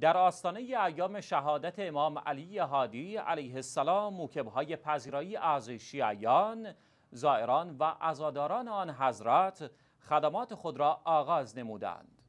در آستانه ایام شهادت امام علی هادی علیه السلام موکبهای پذیرایی از شیعیان، زائران و ازاداران آن حضرت خدمات خود را آغاز نمودند.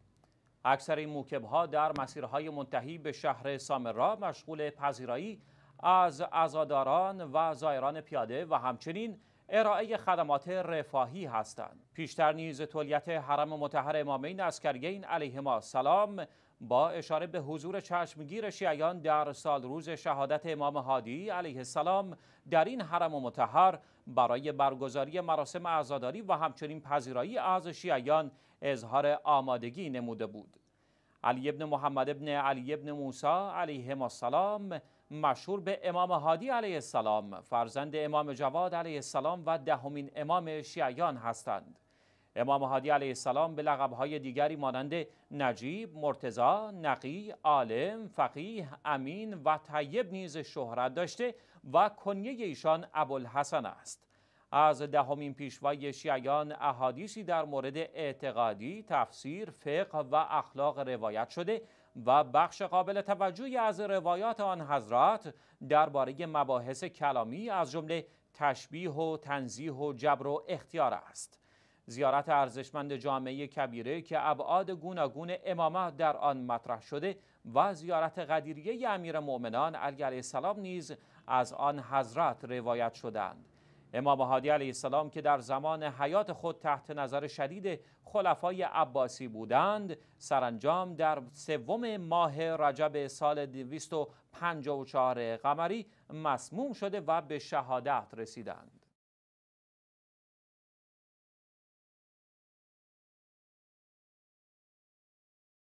اکثر این موکبها در مسیرهای منتهی به شهر سامرا مشغول پذیرایی از ازاداران و زائران پیاده و همچنین ارائه خدمات رفاهی هستند پیشتر نیز تولیت حرم متحر امامین اسکریین ما سلام با اشاره به حضور چشمگیر شیعیان در سال روز شهادت امام هادی علیه السلام در این حرم متحر برای برگزاری مراسم اعزاداری و همچنین پذیرایی از شیعیان اظهار آمادگی نموده بود علی ابن محمد ابن علی ابن موسی علیهما سلام مشهور به امام هادی علیه السلام فرزند امام جواد علیه السلام و دهمین امام شیعیان هستند امام هادی علیه السلام به لقبهای دیگری مانند نجیب، مرتزا، نقی، عالم، فقیه، امین و طیب نیز شهرت داشته و کنیه ایشان ابوالحسن است. از دهمین پیشوای شیعیان احادیثی در مورد اعتقادی، تفسیر، فقه و اخلاق روایت شده و بخش قابل توجهی از روایات آن حضرات درباره مباحث کلامی از جمله تشبیه و تنزیه و جبر و اختیار است. زیارت ارزشمند جامعه کبیره که ابعاد گوناگون امامت در آن مطرح شده و زیارت قدیریه امیر مؤمنان علیه السلام نیز از آن حضرت روایت شدند. امام هادی علیه السلام که در زمان حیات خود تحت نظر شدید خلفای عباسی بودند سرانجام در سوم ماه رجب سال 254 قمری مسموم شده و به شهادت رسیدند